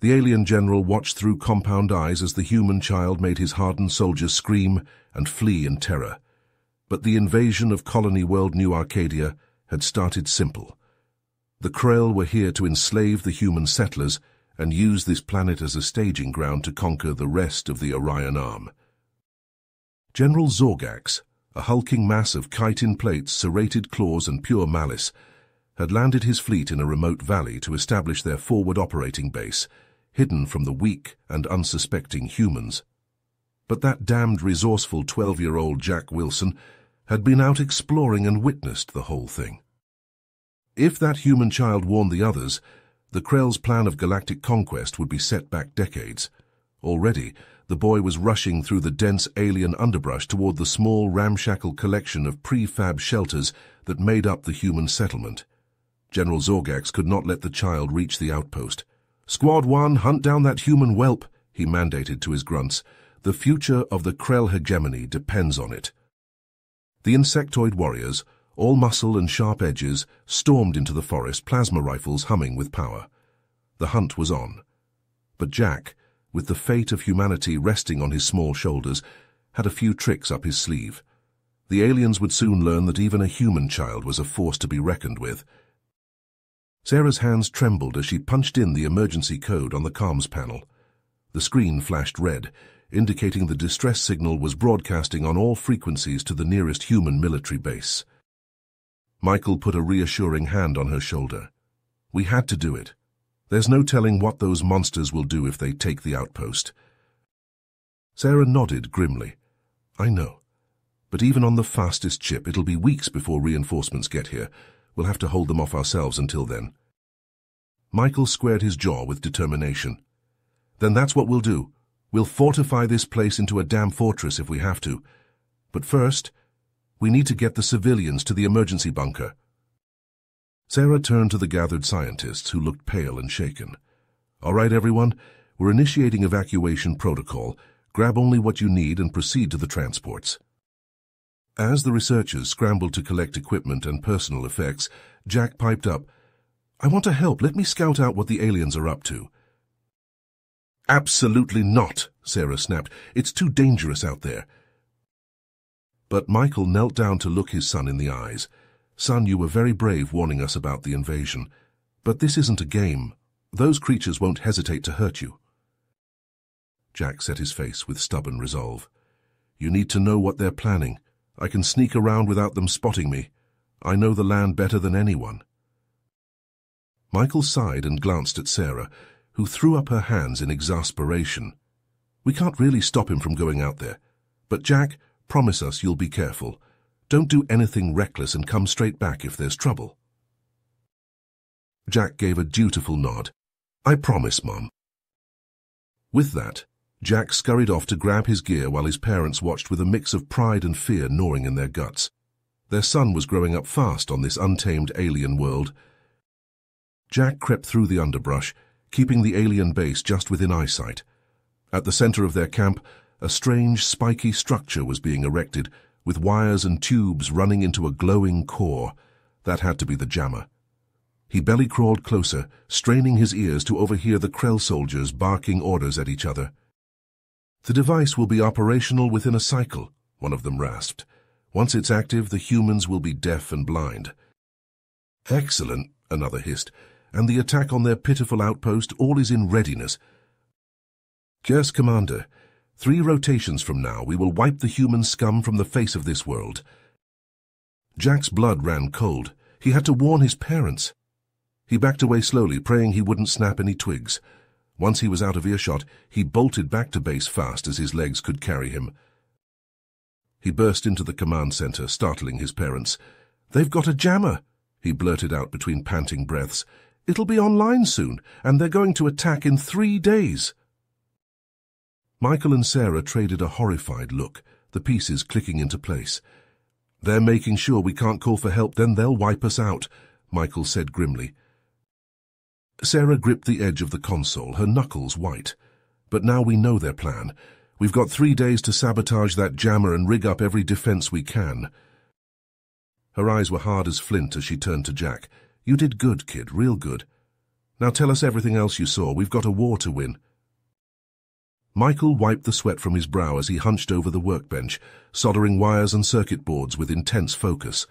The alien general watched through compound eyes as the human child made his hardened soldiers scream and flee in terror. But the invasion of colony world New Arcadia had started simple. The Krell were here to enslave the human settlers and use this planet as a staging ground to conquer the rest of the Orion arm. General Zorgax, a hulking mass of chitin plates, serrated claws and pure malice, had landed his fleet in a remote valley to establish their forward operating base, hidden from the weak and unsuspecting humans. But that damned resourceful 12-year-old Jack Wilson had been out exploring and witnessed the whole thing. If that human child warned the others, the Krell's plan of galactic conquest would be set back decades. Already, the boy was rushing through the dense alien underbrush toward the small ramshackle collection of prefab shelters that made up the human settlement. General Zorgax could not let the child reach the outpost. Squad 1, hunt down that human whelp, he mandated to his grunts. The future of the Krell hegemony depends on it. The insectoid warriors, all muscle and sharp edges, stormed into the forest, plasma rifles humming with power. The hunt was on. But Jack, with the fate of humanity resting on his small shoulders, had a few tricks up his sleeve. The aliens would soon learn that even a human child was a force to be reckoned with, Sarah's hands trembled as she punched in the emergency code on the comms panel. The screen flashed red, indicating the distress signal was broadcasting on all frequencies to the nearest human military base. Michael put a reassuring hand on her shoulder. We had to do it. There's no telling what those monsters will do if they take the outpost. Sarah nodded grimly. I know. But even on the fastest ship, it'll be weeks before reinforcements get here. We'll have to hold them off ourselves until then. Michael squared his jaw with determination. Then that's what we'll do. We'll fortify this place into a damn fortress if we have to. But first, we need to get the civilians to the emergency bunker. Sarah turned to the gathered scientists, who looked pale and shaken. All right, everyone, we're initiating evacuation protocol. Grab only what you need and proceed to the transports. As the researchers scrambled to collect equipment and personal effects, Jack piped up, I want to help. Let me scout out what the aliens are up to. Absolutely not, Sarah snapped. It's too dangerous out there. But Michael knelt down to look his son in the eyes. Son, you were very brave warning us about the invasion. But this isn't a game. Those creatures won't hesitate to hurt you. Jack set his face with stubborn resolve. You need to know what they're planning. I can sneak around without them spotting me. I know the land better than anyone. Michael sighed and glanced at Sarah, who threw up her hands in exasperation. We can't really stop him from going out there. But Jack, promise us you'll be careful. Don't do anything reckless and come straight back if there's trouble. Jack gave a dutiful nod. I promise, Mum. With that, Jack scurried off to grab his gear while his parents watched with a mix of pride and fear gnawing in their guts. Their son was growing up fast on this untamed alien world. Jack crept through the underbrush, keeping the alien base just within eyesight. At the center of their camp, a strange spiky structure was being erected, with wires and tubes running into a glowing core. That had to be the jammer. He belly crawled closer, straining his ears to overhear the Krell soldiers barking orders at each other. The device will be operational within a cycle, one of them rasped. Once it's active, the humans will be deaf and blind. Excellent, another hissed, and the attack on their pitiful outpost all is in readiness. Yes, Commander, three rotations from now we will wipe the human scum from the face of this world. Jack's blood ran cold. He had to warn his parents. He backed away slowly, praying he wouldn't snap any twigs. Once he was out of earshot, he bolted back to base fast as his legs could carry him. He burst into the command center, startling his parents. They've got a jammer, he blurted out between panting breaths. It'll be online soon, and they're going to attack in three days. Michael and Sarah traded a horrified look, the pieces clicking into place. They're making sure we can't call for help, then they'll wipe us out, Michael said grimly. Sarah gripped the edge of the console, her knuckles white. But now we know their plan. We've got three days to sabotage that jammer and rig up every defense we can. Her eyes were hard as flint as she turned to Jack. You did good, kid, real good. Now tell us everything else you saw. We've got a war to win. Michael wiped the sweat from his brow as he hunched over the workbench, soldering wires and circuit boards with intense focus.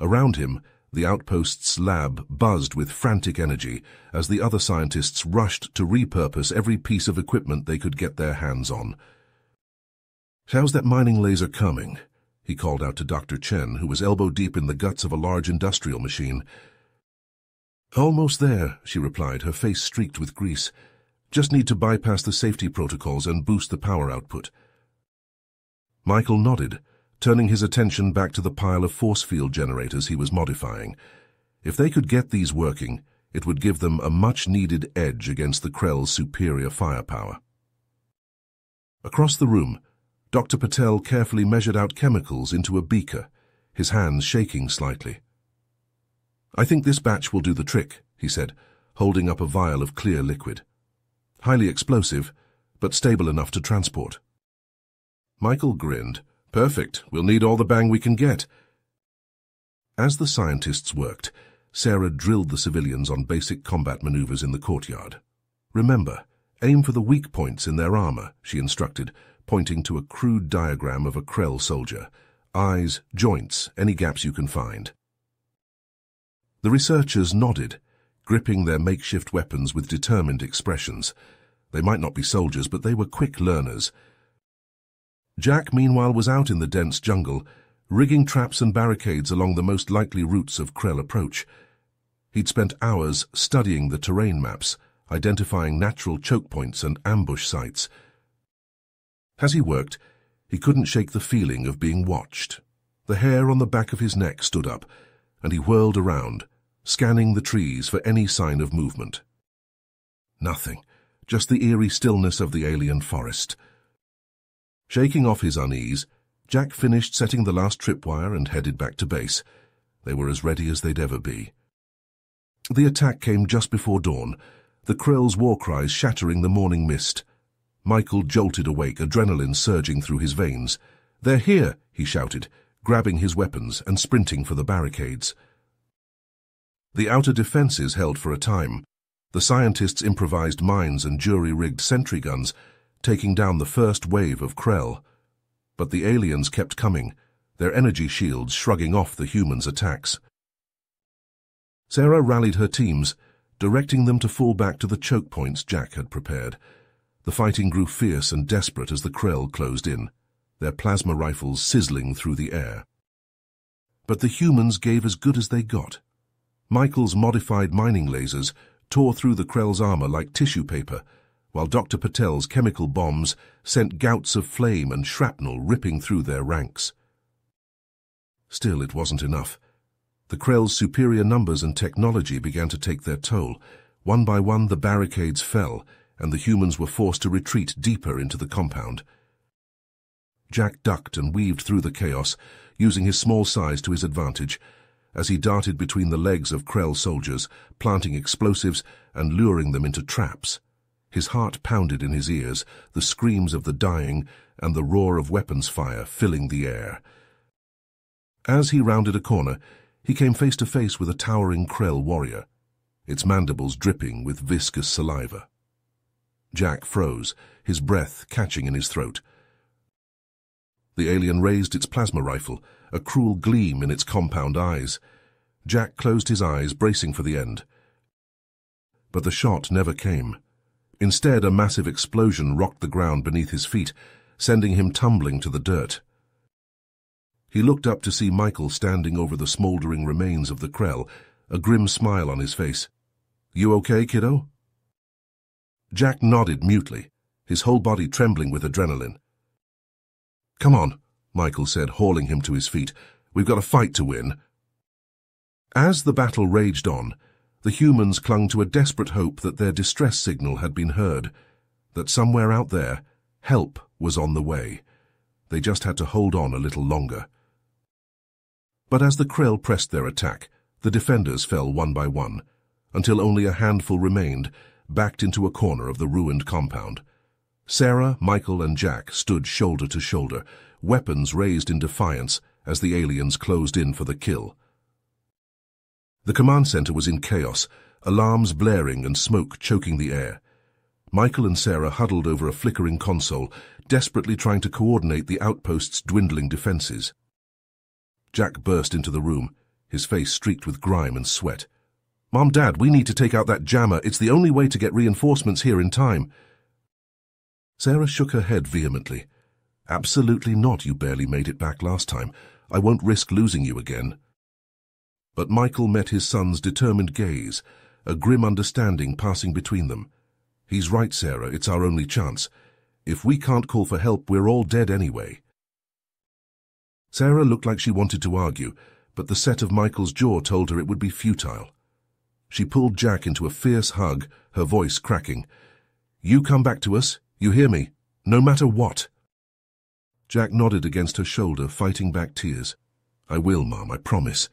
Around him, the outpost's lab buzzed with frantic energy as the other scientists rushed to repurpose every piece of equipment they could get their hands on. How's that mining laser coming? he called out to Dr. Chen, who was elbow deep in the guts of a large industrial machine. Almost there, she replied, her face streaked with grease. Just need to bypass the safety protocols and boost the power output. Michael nodded, turning his attention back to the pile of force field generators he was modifying. If they could get these working, it would give them a much-needed edge against the Krell's superior firepower. Across the room, Dr. Patel carefully measured out chemicals into a beaker, his hands shaking slightly. I think this batch will do the trick, he said, holding up a vial of clear liquid. Highly explosive, but stable enough to transport. Michael grinned, Perfect. We'll need all the bang we can get. As the scientists worked, Sarah drilled the civilians on basic combat maneuvers in the courtyard. Remember, aim for the weak points in their armor, she instructed, pointing to a crude diagram of a Krell soldier. Eyes, joints, any gaps you can find. The researchers nodded, gripping their makeshift weapons with determined expressions. They might not be soldiers, but they were quick learners, Jack, meanwhile, was out in the dense jungle, rigging traps and barricades along the most likely routes of Krell approach. He'd spent hours studying the terrain maps, identifying natural choke points and ambush sites. As he worked, he couldn't shake the feeling of being watched. The hair on the back of his neck stood up, and he whirled around, scanning the trees for any sign of movement. Nothing, just the eerie stillness of the alien forest. Shaking off his unease, Jack finished setting the last tripwire and headed back to base. They were as ready as they'd ever be. The attack came just before dawn, the Krill's war cries shattering the morning mist. Michael jolted awake, adrenaline surging through his veins. They're here, he shouted, grabbing his weapons and sprinting for the barricades. The outer defenses held for a time. The scientists improvised mines and jury-rigged sentry guns, taking down the first wave of Krell. But the aliens kept coming, their energy shields shrugging off the humans' attacks. Sarah rallied her teams, directing them to fall back to the choke points Jack had prepared. The fighting grew fierce and desperate as the Krell closed in, their plasma rifles sizzling through the air. But the humans gave as good as they got. Michael's modified mining lasers tore through the Krell's armor like tissue paper, while Dr. Patel's chemical bombs sent gouts of flame and shrapnel ripping through their ranks. Still, it wasn't enough. The Krell's superior numbers and technology began to take their toll. One by one, the barricades fell, and the humans were forced to retreat deeper into the compound. Jack ducked and weaved through the chaos, using his small size to his advantage, as he darted between the legs of Krell soldiers, planting explosives and luring them into traps. His heart pounded in his ears, the screams of the dying and the roar of weapons fire filling the air. As he rounded a corner, he came face to face with a towering Krell warrior, its mandibles dripping with viscous saliva. Jack froze, his breath catching in his throat. The alien raised its plasma rifle, a cruel gleam in its compound eyes. Jack closed his eyes, bracing for the end. But the shot never came. Instead, a massive explosion rocked the ground beneath his feet, sending him tumbling to the dirt. He looked up to see Michael standing over the smouldering remains of the Krell, a grim smile on his face. You okay, kiddo? Jack nodded mutely, his whole body trembling with adrenaline. Come on, Michael said, hauling him to his feet. We've got a fight to win. As the battle raged on, the humans clung to a desperate hope that their distress signal had been heard, that somewhere out there, help was on the way. They just had to hold on a little longer. But as the Krell pressed their attack, the defenders fell one by one, until only a handful remained, backed into a corner of the ruined compound. Sarah, Michael, and Jack stood shoulder to shoulder, weapons raised in defiance as the aliens closed in for the kill. The command center was in chaos, alarms blaring and smoke choking the air. Michael and Sarah huddled over a flickering console, desperately trying to coordinate the outpost's dwindling defenses. Jack burst into the room, his face streaked with grime and sweat. Mom, Dad, we need to take out that jammer. It's the only way to get reinforcements here in time. Sarah shook her head vehemently. Absolutely not. You barely made it back last time. I won't risk losing you again. But Michael met his son's determined gaze, a grim understanding passing between them. He's right, Sarah, it's our only chance. If we can't call for help, we're all dead anyway. Sarah looked like she wanted to argue, but the set of Michael's jaw told her it would be futile. She pulled Jack into a fierce hug, her voice cracking. You come back to us, you hear me, no matter what. Jack nodded against her shoulder, fighting back tears. I will, Mom, I promise.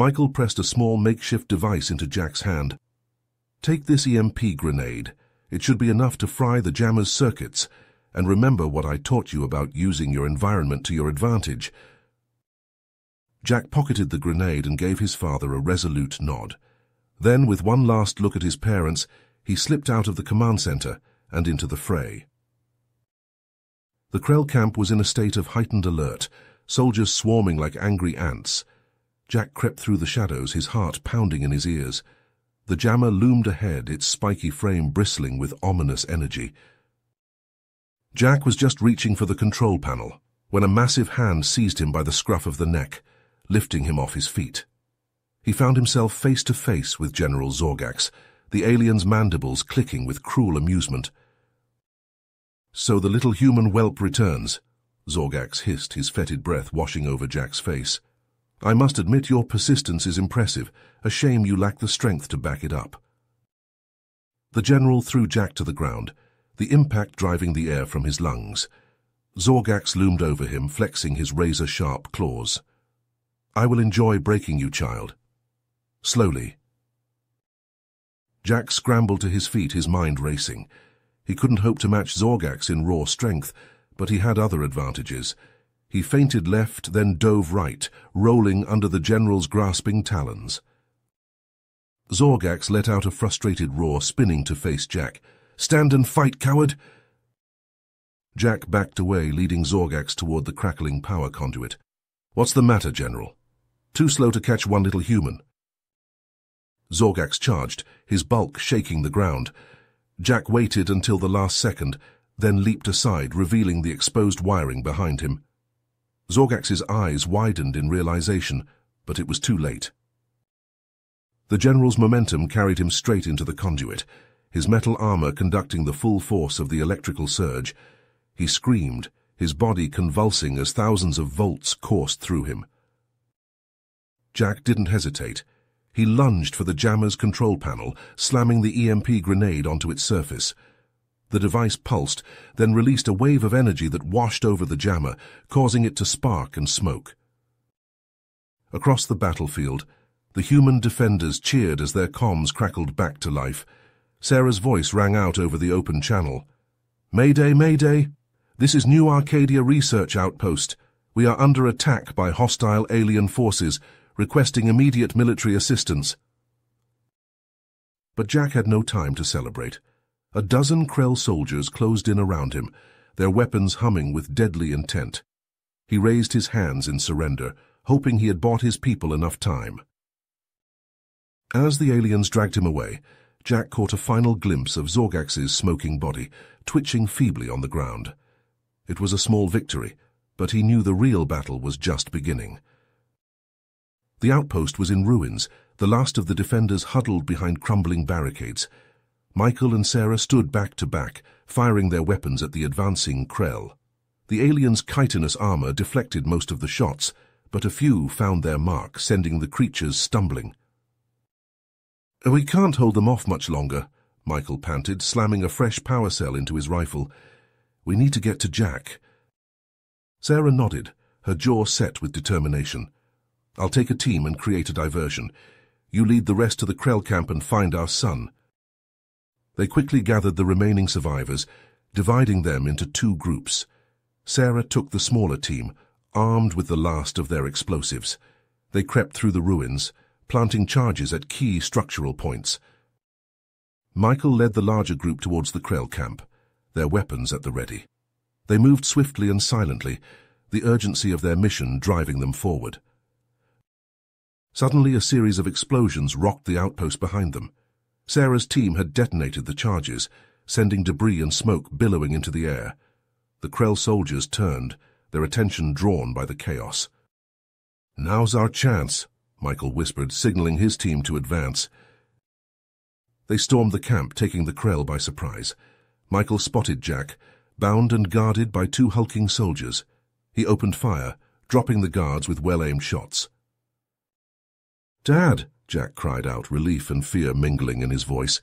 Michael pressed a small makeshift device into Jack's hand. Take this EMP grenade. It should be enough to fry the jammer's circuits, and remember what I taught you about using your environment to your advantage. Jack pocketed the grenade and gave his father a resolute nod. Then, with one last look at his parents, he slipped out of the command center and into the fray. The Krell camp was in a state of heightened alert, soldiers swarming like angry ants, Jack crept through the shadows, his heart pounding in his ears. The jammer loomed ahead, its spiky frame bristling with ominous energy. Jack was just reaching for the control panel when a massive hand seized him by the scruff of the neck, lifting him off his feet. He found himself face to face with General Zorgax, the alien's mandibles clicking with cruel amusement. So the little human whelp returns, Zorgax hissed, his fetid breath washing over Jack's face. I must admit your persistence is impressive, a shame you lack the strength to back it up. The general threw Jack to the ground, the impact driving the air from his lungs. Zorgax loomed over him, flexing his razor-sharp claws. I will enjoy breaking you, child. Slowly. Jack scrambled to his feet, his mind racing. He couldn't hope to match Zorgax in raw strength, but he had other advantages— he feinted left, then dove right, rolling under the general's grasping talons. Zorgax let out a frustrated roar, spinning to face Jack. Stand and fight, coward! Jack backed away, leading Zorgax toward the crackling power conduit. What's the matter, General? Too slow to catch one little human. Zorgax charged, his bulk shaking the ground. Jack waited until the last second, then leaped aside, revealing the exposed wiring behind him. Zorgax's eyes widened in realization, but it was too late. The general's momentum carried him straight into the conduit, his metal armor conducting the full force of the electrical surge. He screamed, his body convulsing as thousands of volts coursed through him. Jack didn't hesitate. He lunged for the jammer's control panel, slamming the EMP grenade onto its surface. The device pulsed, then released a wave of energy that washed over the jammer, causing it to spark and smoke. Across the battlefield, the human defenders cheered as their comms crackled back to life. Sarah's voice rang out over the open channel. Mayday, Mayday! This is New Arcadia Research Outpost. We are under attack by hostile alien forces, requesting immediate military assistance. But Jack had no time to celebrate. A dozen Krell soldiers closed in around him, their weapons humming with deadly intent. He raised his hands in surrender, hoping he had bought his people enough time. As the aliens dragged him away, Jack caught a final glimpse of Zorgax's smoking body, twitching feebly on the ground. It was a small victory, but he knew the real battle was just beginning. The outpost was in ruins, the last of the defenders huddled behind crumbling barricades, Michael and Sarah stood back to back, firing their weapons at the advancing Krell. The alien's chitinous armor deflected most of the shots, but a few found their mark, sending the creatures stumbling. We can't hold them off much longer, Michael panted, slamming a fresh power cell into his rifle. We need to get to Jack. Sarah nodded, her jaw set with determination. I'll take a team and create a diversion. You lead the rest to the Krell camp and find our son. They quickly gathered the remaining survivors, dividing them into two groups. Sarah took the smaller team, armed with the last of their explosives. They crept through the ruins, planting charges at key structural points. Michael led the larger group towards the Krell camp, their weapons at the ready. They moved swiftly and silently, the urgency of their mission driving them forward. Suddenly a series of explosions rocked the outpost behind them. Sarah's team had detonated the charges, sending debris and smoke billowing into the air. The Krell soldiers turned, their attention drawn by the chaos. Now's our chance, Michael whispered, signaling his team to advance. They stormed the camp, taking the Krell by surprise. Michael spotted Jack, bound and guarded by two hulking soldiers. He opened fire, dropping the guards with well-aimed shots. Dad, Jack cried out, relief and fear mingling in his voice.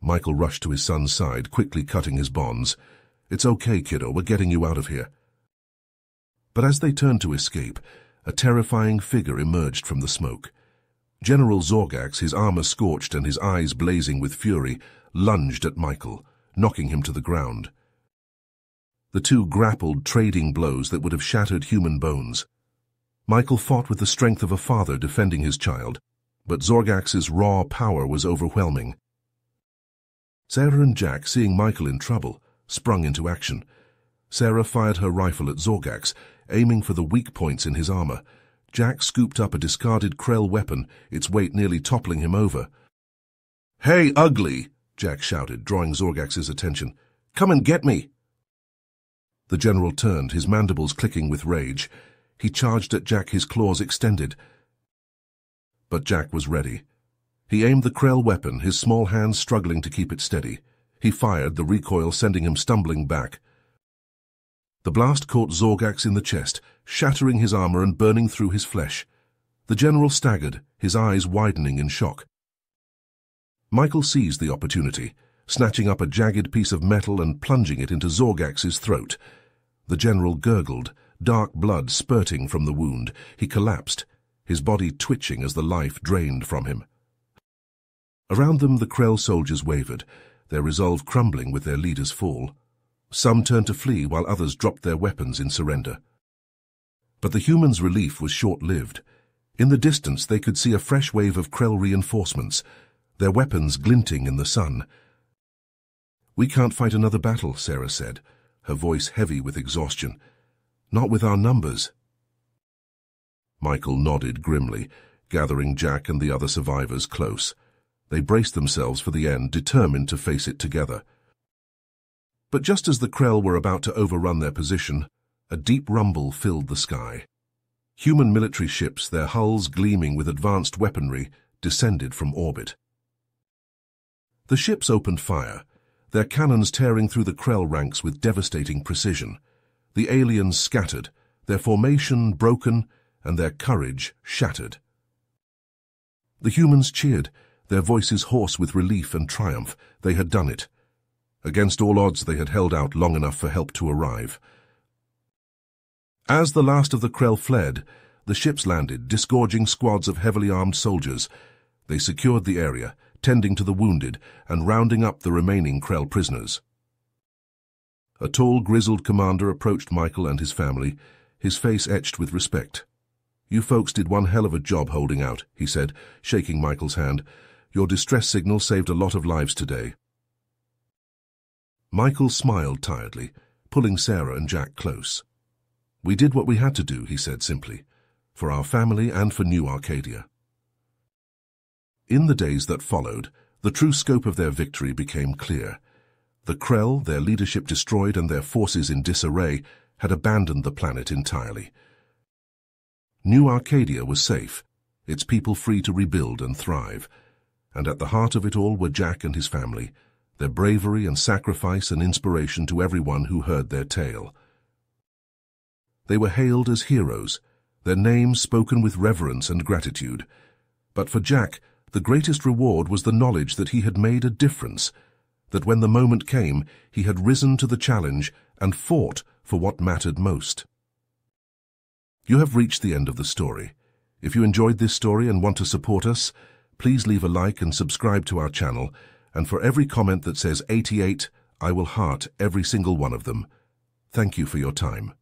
Michael rushed to his son's side, quickly cutting his bonds. It's okay, kiddo, we're getting you out of here. But as they turned to escape, a terrifying figure emerged from the smoke. General Zorgax, his armor scorched and his eyes blazing with fury, lunged at Michael, knocking him to the ground. The two grappled, trading blows that would have shattered human bones. Michael fought with the strength of a father defending his child, but Zorgax's raw power was overwhelming. Sarah and Jack, seeing Michael in trouble, sprung into action. Sarah fired her rifle at Zorgax, aiming for the weak points in his armor. Jack scooped up a discarded Krell weapon, its weight nearly toppling him over. Hey, ugly! Jack shouted, drawing Zorgax's attention. Come and get me! The general turned, his mandibles clicking with rage. He charged at Jack, his claws extended. But Jack was ready. He aimed the Krell weapon, his small hands struggling to keep it steady. He fired, the recoil sending him stumbling back. The blast caught Zorgax in the chest, shattering his armor and burning through his flesh. The general staggered, his eyes widening in shock. Michael seized the opportunity, snatching up a jagged piece of metal and plunging it into Zorgax's throat. The general gurgled, dark blood spurting from the wound, he collapsed, his body twitching as the life drained from him. Around them the Krell soldiers wavered, their resolve crumbling with their leader's fall. Some turned to flee while others dropped their weapons in surrender. But the humans' relief was short-lived. In the distance they could see a fresh wave of Krell reinforcements, their weapons glinting in the sun. We can't fight another battle, Sarah said, her voice heavy with exhaustion. Not with our numbers. Michael nodded grimly, gathering Jack and the other survivors close. They braced themselves for the end, determined to face it together. But just as the Krell were about to overrun their position, a deep rumble filled the sky. Human military ships, their hulls gleaming with advanced weaponry, descended from orbit. The ships opened fire, their cannons tearing through the Krell ranks with devastating precision the aliens scattered, their formation broken, and their courage shattered. The humans cheered, their voices hoarse with relief and triumph. They had done it. Against all odds, they had held out long enough for help to arrive. As the last of the Krell fled, the ships landed, disgorging squads of heavily armed soldiers. They secured the area, tending to the wounded and rounding up the remaining Krell prisoners. A tall, grizzled commander approached Michael and his family, his face etched with respect. You folks did one hell of a job holding out, he said, shaking Michael's hand. Your distress signal saved a lot of lives today. Michael smiled tiredly, pulling Sarah and Jack close. We did what we had to do, he said simply, for our family and for New Arcadia. In the days that followed, the true scope of their victory became clear. The Krell, their leadership destroyed and their forces in disarray, had abandoned the planet entirely. New Arcadia was safe, its people free to rebuild and thrive. And at the heart of it all were Jack and his family, their bravery and sacrifice an inspiration to everyone who heard their tale. They were hailed as heroes, their names spoken with reverence and gratitude. But for Jack, the greatest reward was the knowledge that he had made a difference, that when the moment came, he had risen to the challenge and fought for what mattered most. You have reached the end of the story. If you enjoyed this story and want to support us, please leave a like and subscribe to our channel, and for every comment that says 88, I will heart every single one of them. Thank you for your time.